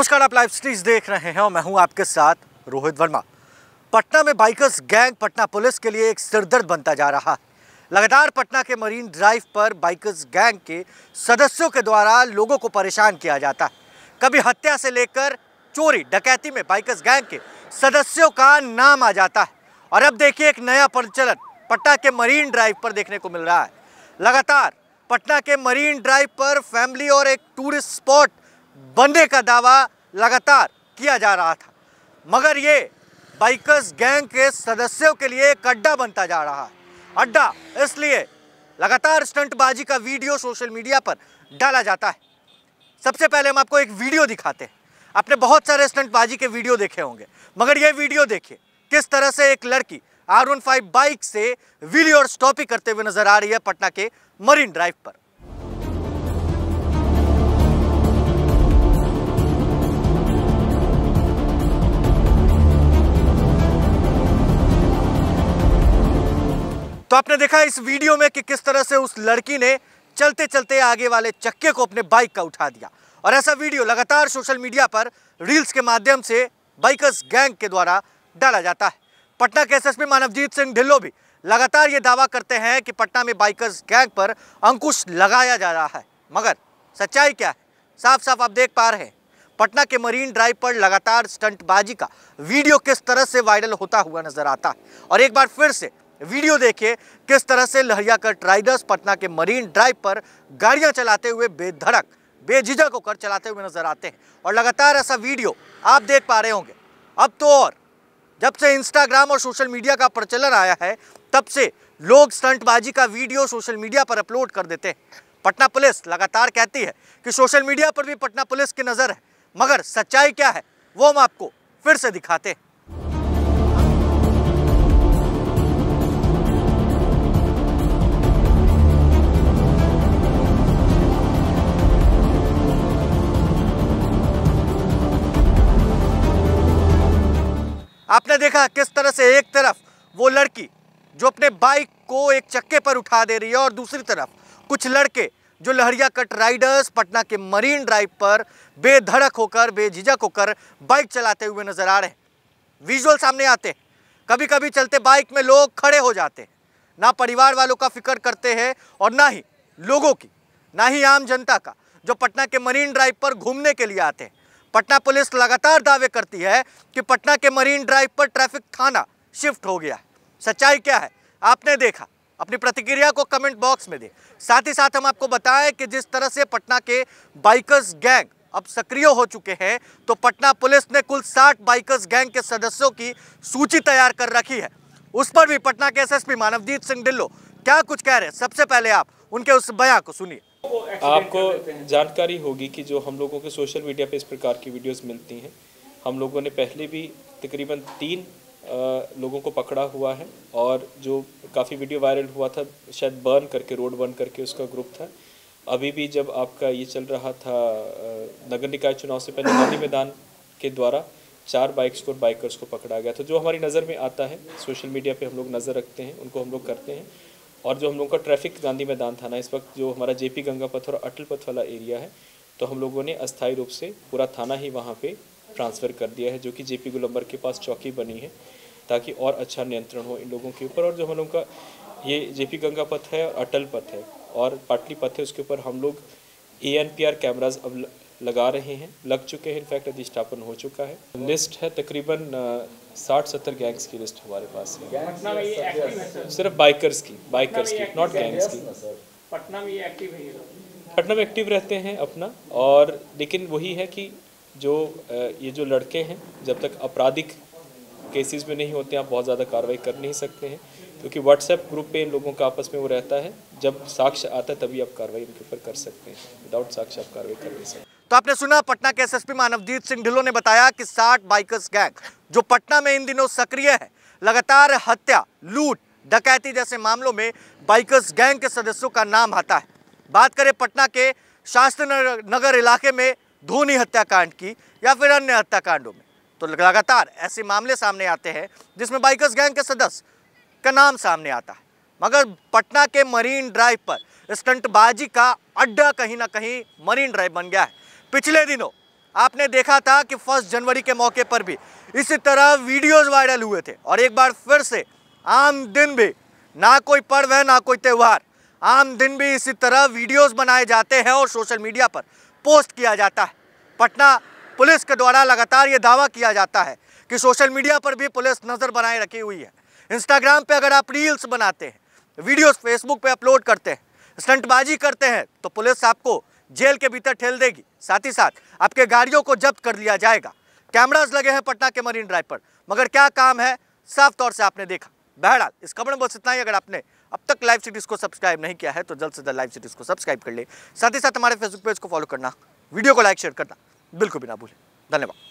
नमस्कार आप लाइव स्ट्रीज देख रहे हैं और मैं हूं आपके साथ रोहित वर्मा पटना में बाइकर्स गैंग पटना पुलिस के लिए एक सिरदर्द बनता जा रहा है लगातार पटना के मरीन ड्राइव पर बाइकर्स गैंग के सदस्यों के द्वारा लोगों को परेशान किया जाता है कभी हत्या से लेकर चोरी डकैती में बाइकर्स गैंग के सदस्यों का नाम आ जाता है और अब देखिए एक नया प्रचलन पटना के मरीन ड्राइव पर देखने को मिल रहा है लगातार पटना के मरीन ड्राइव पर फैमिली और एक टूरिस्ट स्पॉट बंदे का दावा लगातार किया जा रहा था मगर ये बाइकर्स गैंग के सदस्यों के लिए एक अड्डा बनता जा रहा है अड्डा इसलिए लगातार स्टंटबाजी का वीडियो सोशल मीडिया पर डाला जाता है सबसे पहले हम आपको एक वीडियो दिखाते हैं आपने बहुत सारे स्टंटबाजी के वीडियो देखे होंगे मगर ये वीडियो देखिए किस तरह से एक लड़की आर वन फाइव बाइक से व्हीली और स्टॉपी करते हुए नजर आ रही है पटना के मरीन ड्राइव पर तो आपने देखा इस वीडियो में कि किस तरह से उस लड़की ने चलते चलते आगे वाले चक्के को अपने बाइक का उठा दिया और ऐसा वीडियो लगातार सोशल मीडिया पर रील्स के माध्यम से बाइकर्स गैंग के द्वारा डाला जाता है पटना के एसएसपी मानवजीत सिंह ढिल्लो भी लगातार ये दावा करते हैं कि पटना में बाइकर्स गैंग पर अंकुश लगाया जा रहा है मगर सच्चाई क्या है साफ साफ आप देख पा रहे हैं पटना के मरीन ड्राइव पर लगातार स्टंटबाजी का वीडियो किस तरह से वायरल होता हुआ नजर आता है और एक बार फिर से वीडियो देखिए किस तरह से लहरिया कर ट्राइडर्स पटना के मरीन ड्राइव पर गाड़ियां चलाते हुए बेधड़क बेझिझक होकर चलाते हुए नजर आते हैं और लगातार ऐसा वीडियो आप देख पा रहे होंगे अब तो और जब से इंस्टाग्राम और सोशल मीडिया का प्रचलन आया है तब से लोग स्टंटबाजी का वीडियो सोशल मीडिया पर अपलोड कर देते हैं पटना पुलिस लगातार कहती है कि सोशल मीडिया पर भी पटना पुलिस की नज़र है मगर सच्चाई क्या है वो हम आपको फिर से दिखाते हैं आपने देखा किस तरह से एक तरफ वो लड़की जो अपने बाइक को एक चक्के पर उठा दे रही है और दूसरी तरफ कुछ लड़के जो लहरिया कट राइडर्स पटना के मरीन ड्राइव पर बेधड़क होकर बेझिझक होकर बाइक चलाते हुए नजर आ रहे हैं विजुअल सामने आते हैं कभी कभी चलते बाइक में लोग खड़े हो जाते हैं ना परिवार वालों का फिक्र करते हैं और ना ही लोगों की ना ही आम जनता का जो पटना के मरीन ड्राइव पर घूमने के लिए आते हैं पटना पुलिस लगातार दावे करती है कि पटना के मरीन ड्राइव पर ट्रैफिक थाना शिफ्ट हो गया है सच्चाई क्या है आपने देखा अपनी प्रतिक्रिया को कमेंट बॉक्स में दें साथ ही साथ हम आपको बताएं कि जिस तरह से पटना के बाइकर्स गैंग अब सक्रिय हो चुके हैं तो पटना पुलिस ने कुल 60 बाइकर्स गैंग के सदस्यों की सूची तैयार कर रखी है उस पर भी पटना के एसएसपी मानवजीत सिंह ढिल्लो क्या कुछ कह रहे हैं सबसे पहले आप उनके उस बयान को सुनिए आपको जानकारी होगी कि जो हम लोगों के सोशल मीडिया पे इस प्रकार की वीडियोस मिलती हैं हम लोगों ने पहले भी तकरीबन तीन लोगों को पकड़ा हुआ है और जो काफ़ी वीडियो वायरल हुआ था शायद बर्न करके रोड बर्न करके उसका ग्रुप था अभी भी जब आपका ये चल रहा था नगर निकाय चुनाव से पहले गांधी मैदान के द्वारा चार बाइक्स को बाइकर्स को पकड़ा गया था जो हमारी नज़र में आता है सोशल मीडिया पे हम लोग नज़र रखते हैं उनको हम लोग करते हैं और जो हम लोगों का ट्रैफिक गांधी मैदान थाना इस वक्त जो हमारा जेपी गंगा पथ और अटल पथ वाला एरिया है तो हम लोगों ने अस्थायी रूप से पूरा थाना ही वहाँ पे ट्रांसफ़र कर दिया है जो कि जेपी गुलंबर के पास चौकी बनी है ताकि और अच्छा नियंत्रण हो इन लोगों के ऊपर और जो हम लोगों का ये पी गंगा पथ है और अटल पथ है और पाटली पथ है उसके ऊपर हम लोग ए कैमराज अब लगा रहे हैं लग चुके हैं इनफैक्ट अधिष्ठापन हो चुका है लिस्ट है तकरीबन साठ सत्तर गैंग्स की लिस्ट हमारे पास है सिर्फ बाइकर्स की बाइकर्स की नॉट गैंग्स की पटना में एक्टिव है पटना में एक्टिव रहते हैं अपना और लेकिन वही है कि जो ये जो लड़के हैं जब तक आपराधिक केसेस में नहीं होते आप बहुत ज़्यादा कार्रवाई कर नहीं सकते हैं क्योंकि व्हाट्सएप ग्रुप पे इन लोगों का आपस में वो रहता है जब साक्ष्य आता है तभी आप कार्रवाई इनके ऊपर कर सकते हैं विदाउट साक्ष्य आप कार्रवाई कर नहीं सकते तो आपने सुना पटना के एसएसपी मानवदीप सिंह ढिल्लो ने बताया कि 60 बाइकर्स गैंग जो पटना में इन दिनों सक्रिय है लगातार हत्या लूट डकैती जैसे मामलों में बाइकर्स गैंग के सदस्यों का नाम आता है बात करें पटना के शास्त्री नगर इलाके में धोनी हत्याकांड की या फिर अन्य हत्याकांडों में तो लगातार ऐसे मामले सामने आते हैं जिसमें बाइकर्स गैंग के सदस्य का नाम सामने आता है मगर पटना के मरीन ड्राइव पर स्टंटबाजी का अड्डा कहीं ना कहीं मरीन ड्राइव बन गया है पिछले दिनों आपने देखा था कि फर्स्ट जनवरी के मौके पर भी इसी तरह वीडियोस वायरल हुए थे और एक बार फिर से आम दिन भी ना कोई पर्व है ना कोई त्यौहार आम दिन भी इसी तरह वीडियोस बनाए जाते हैं और सोशल मीडिया पर पोस्ट किया जाता है पटना पुलिस के द्वारा लगातार ये दावा किया जाता है कि सोशल मीडिया पर भी पुलिस नज़र बनाए रखी हुई है इंस्टाग्राम पे अगर आप रील्स बनाते हैं वीडियोस फेसबुक पे अपलोड करते हैं स्टंटबाजी करते हैं तो पुलिस आपको जेल के भीतर ठेल देगी साथ ही साथ आपके गाड़ियों को जब्त कर लिया जाएगा कैमराज लगे हैं पटना के मरीन ड्राइव पर मगर क्या काम है साफ तौर से आपने देखा बहरहाल इस खबर में बस इतना ही अगर आपने अब तक लाइव सिटीज़ को सब्सक्राइब नहीं किया है तो जल्द से जल्द लाइव सिटीज़ को सब्सक्राइब कर ले साथ ही साथ हमारे फेसबुक पेज को फॉलो करना वीडियो को लाइक शेयर करना बिल्कुल भी ना भूलें धन्यवाद